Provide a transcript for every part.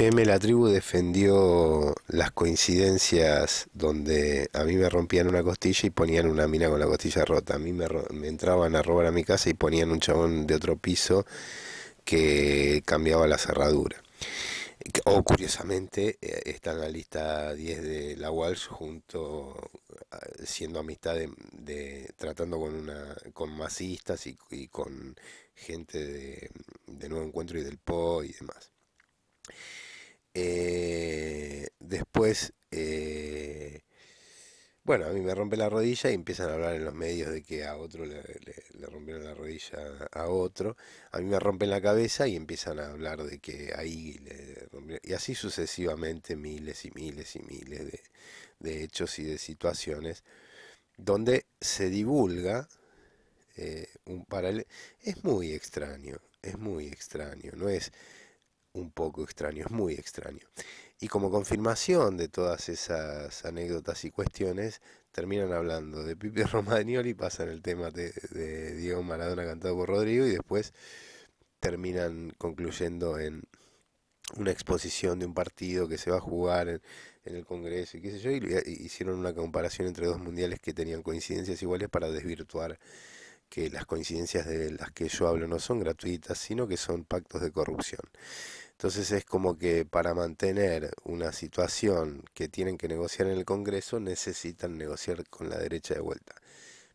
FM La Tribu defendió las coincidencias donde a mí me rompían una costilla y ponían una mina con la costilla rota. A mí me, entraban a robar a mi casa y ponían un chabón de otro piso que cambiaba la cerradura. O curiosamente eh, está en la lista 10 de la Walsh junto eh, siendo amistad de, tratando con una con masistas y, con gente de Nuevo Encuentro y del PO y demás. Eh, después, eh, bueno, a mí me rompe la rodilla y empiezan a hablar en los medios de que a otro le, rompieron la rodilla a otro. A mí me rompen la cabeza y empiezan a hablar de que ahí le rompieron. Y así sucesivamente miles y miles y miles de, de hechos y de situaciones donde se divulga eh, un paralelo. Es muy extraño, es muy extraño, no es un poco extraño, es muy extraño. Y como confirmación de todas esas anécdotas y cuestiones, terminan hablando de Pipe Romagnoli, pasan el tema de, Diego Maradona cantado por Rodrigo y después terminan concluyendo en una exposición de un partido que se va a jugar en, el Congreso y qué sé yo, y hicieron una comparación entre dos mundiales que tenían coincidencias iguales para desvirtuar que las coincidencias de las que yo hablo no son gratuitas, sino que son pactos de corrupción. Entonces es como que para mantener una situación que tienen que negociar en el Congreso necesitan negociar con la derecha de vuelta.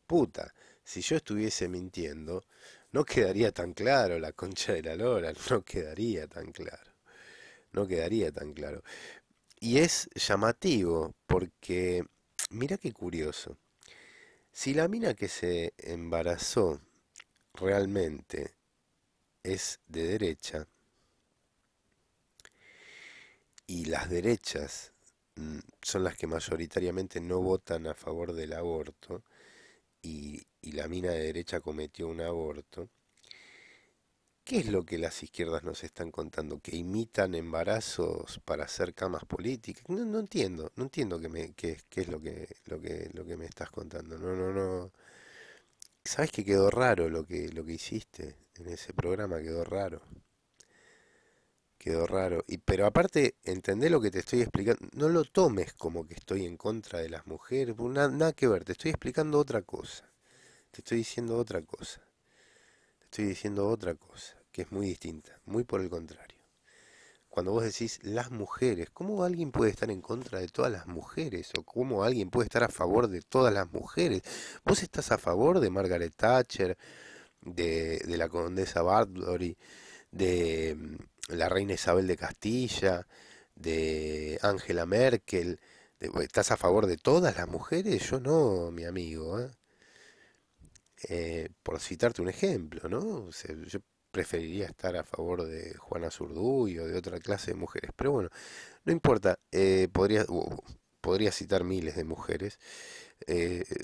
Puta, si yo estuviese mintiendo, no quedaría tan claro la concha de la lora, no quedaría tan claro. No quedaría tan claro. Y es llamativo porque, mira qué curioso, si la mina que se embarazó realmente es de derecha, y las derechas mm, son las que mayoritariamente no votan a favor del aborto y, y, la mina de derecha cometió un aborto, ¿qué es lo que las izquierdas nos están contando? ¿Que imitan embarazos para hacer camas políticas? No, no entiendo, no entiendo qué es lo que, lo, que, lo que me estás contando. No, no, no. ¿Sabes que quedó raro lo que, lo que hiciste en ese programa? Quedó raro quedó raro. Y, pero aparte, entendé lo que te estoy explicando. No lo tomes como que estoy en contra de las mujeres. Nada, que ver. Te estoy explicando otra cosa. Te estoy diciendo otra cosa. Te estoy diciendo otra cosa. Que es muy distinta. Muy por el contrario. Cuando vos decís las mujeres, ¿cómo alguien puede estar en contra de todas las mujeres? ¿O cómo alguien puede estar a favor de todas las mujeres? Vos estás a favor de Margaret Thatcher, de, la condesa Bartlory, de mm, la reina Isabel de Castilla, de Angela Merkel. ¿Estás a favor de todas las mujeres? Yo no, mi amigo. ¿eh? Eh, por citarte un ejemplo, ¿no? yo preferiría estar a favor de Juana Zurduy o de otra clase de mujeres. Pero bueno, no importa. Eh, podría, podría citar miles de mujeres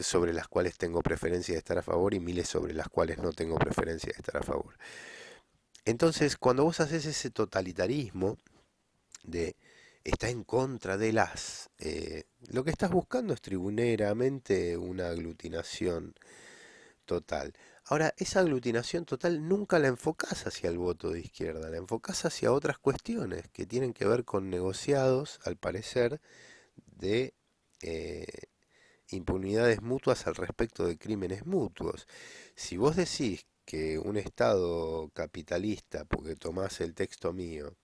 sobre las cuales tengo preferencia de estar a favor y miles sobre las cuales no tengo preferencia de estar a favor. Entonces, cuando vos haces ese totalitarismo de está en contra de las, eh, lo que estás buscando es tribuneramente una aglutinación total. Ahora, esa aglutinación total nunca la enfocás hacia el voto de izquierda, la enfocás hacia otras cuestiones que tienen que ver con negociados, al parecer, de eh, impunidades mutuas al respecto de crímenes mutuos. Si vos decís que un Estado capitalista, porque tomás el texto mío,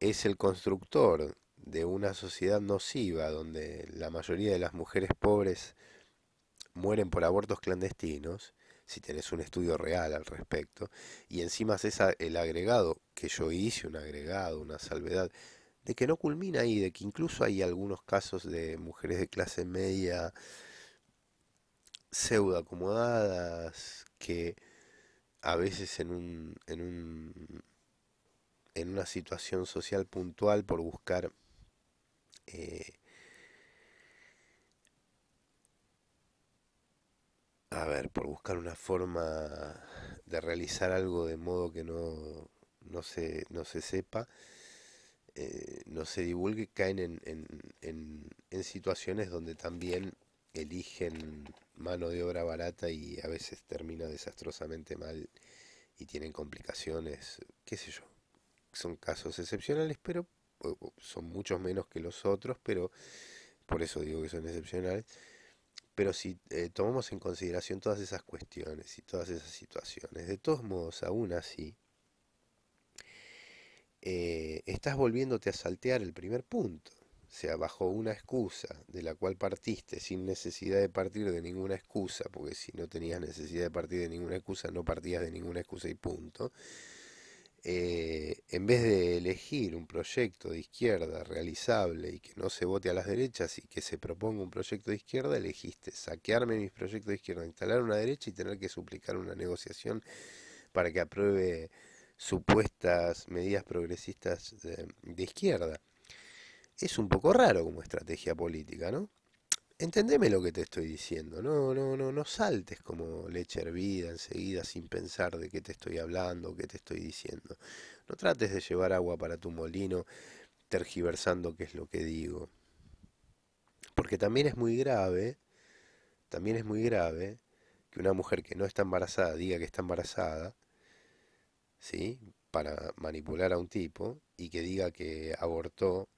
es el constructor de una sociedad nociva donde la mayoría de las mujeres pobres mueren por abortos clandestinos, si tenés un estudio real al respecto, y encima es el agregado, que yo hice un agregado, una salvedad, de que no culmina ahí, de que incluso hay algunos casos de mujeres de clase media pseudoacomodadas acomodadas que a veces en un, en un en una situación social puntual por buscar eh, a ver por buscar una forma de realizar algo de modo que no no se no se sepa eh, no se divulgue caen en, en, en situaciones donde también eligen mano de obra barata y a veces termina desastrosamente mal y tienen complicaciones, qué sé yo. Son casos excepcionales, pero son muchos menos que los otros, pero por eso digo que son excepcionales. Pero si eh, tomamos en consideración todas esas cuestiones y todas esas situaciones, de todos modos, aún así, eh, estás volviéndote a saltear el primer punto sea bajo una excusa de la cual partiste sin necesidad de partir de ninguna excusa, porque si no tenías necesidad de partir de ninguna excusa, no partías de ninguna excusa y punto, eh, en vez de elegir un proyecto de izquierda realizable y que no se vote a las derechas y que se proponga un proyecto de izquierda, elegiste saquearme mis proyectos de izquierda, instalar una derecha y tener que suplicar una negociación para que apruebe supuestas medidas progresistas de izquierda es un poco raro como estrategia política, ¿no? Entendeme lo que te estoy diciendo, no, no, no, no saltes como leche hervida enseguida sin pensar de qué te estoy hablando, qué te estoy diciendo. No trates de llevar agua para tu molino tergiversando qué es lo que digo. Porque también es muy grave, también es muy grave que una mujer que no está embarazada diga que está embarazada, ¿sí? Para manipular a un tipo y que diga que abortó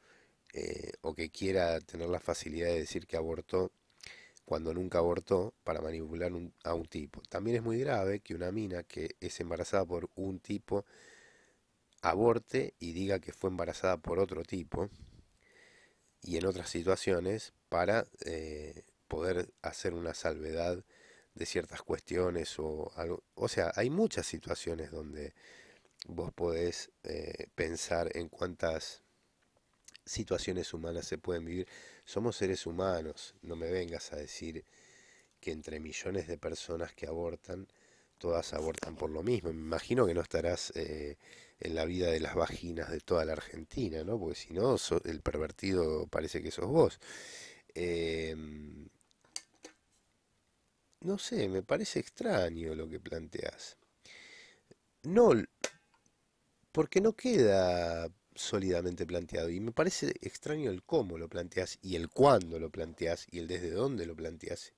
eh, o que quiera tener la facilidad de decir que abortó cuando nunca abortó para manipular a un tipo. También es muy grave que una mina que es embarazada por un tipo aborte y diga que fue embarazada por otro tipo y en otras situaciones para eh, poder hacer una salvedad de ciertas cuestiones o algo. O sea, hay muchas situaciones donde vos podés eh, pensar en cuántas situaciones humanas se pueden vivir. Somos seres humanos, no me vengas a decir que entre millones de personas que abortan, todas abortan por lo mismo. Me imagino que no estarás eh, en la vida de las vaginas de toda la Argentina, ¿no? Porque si no, el pervertido parece que sos vos. Em, no sé, me parece extraño lo que planteas. No, porque no queda sólidamente planteado. Y me parece extraño el cómo lo planteas y el cuándo lo planteas y el desde dónde lo planteas.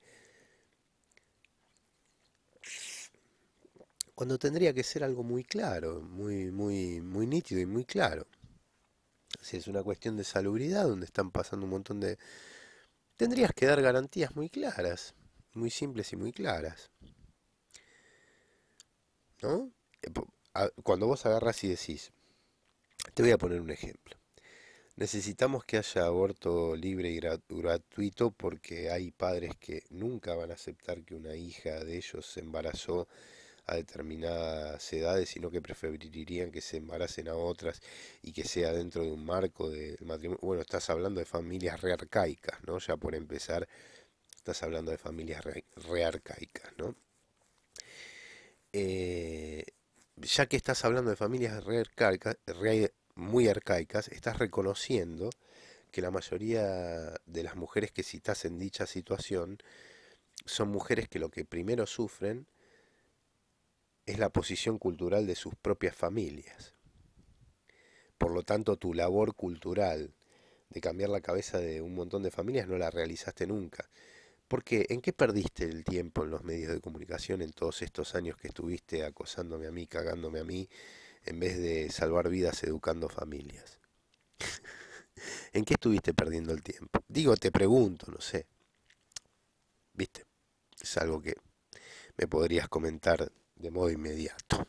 Cuando tendría que ser algo muy claro, muy, muy, muy nítido y muy claro. Si es una cuestión de salubridad donde están pasando un montón de... Tendrías que dar garantías muy claras, muy simples y muy claras. ¿No? Eh, cuando vos agarras y decís, te voy a poner un ejemplo. Necesitamos que haya aborto libre y gratuito porque hay padres que nunca van a aceptar que una hija de ellos se embarazó a determinadas edades, sino que preferirían que se embaracen a otras y que sea dentro de un marco de matrimonio. Bueno, estás hablando de familias rearcaicas, ¿no? Ya por empezar, estás hablando de familias rearcaicas, ¿no? Eh, ya que estás hablando de familias rearcaicas, muy arcaicas, estás reconociendo que la mayoría de las mujeres que citas en dicha situación son mujeres que lo que primero sufren es la posición cultural de sus propias familias. Por lo tanto, tu labor cultural de cambiar la cabeza de un montón de familias no la realizaste nunca. Porque, ¿en qué perdiste el tiempo en los medios de comunicación en todos estos años que estuviste acosándome a mí, cagándome a mí en vez de salvar vidas educando familias. ¿En qué estuviste perdiendo el tiempo? Digo, te pregunto, no sé. ¿Viste? Es algo que me podrías comentar de modo inmediato.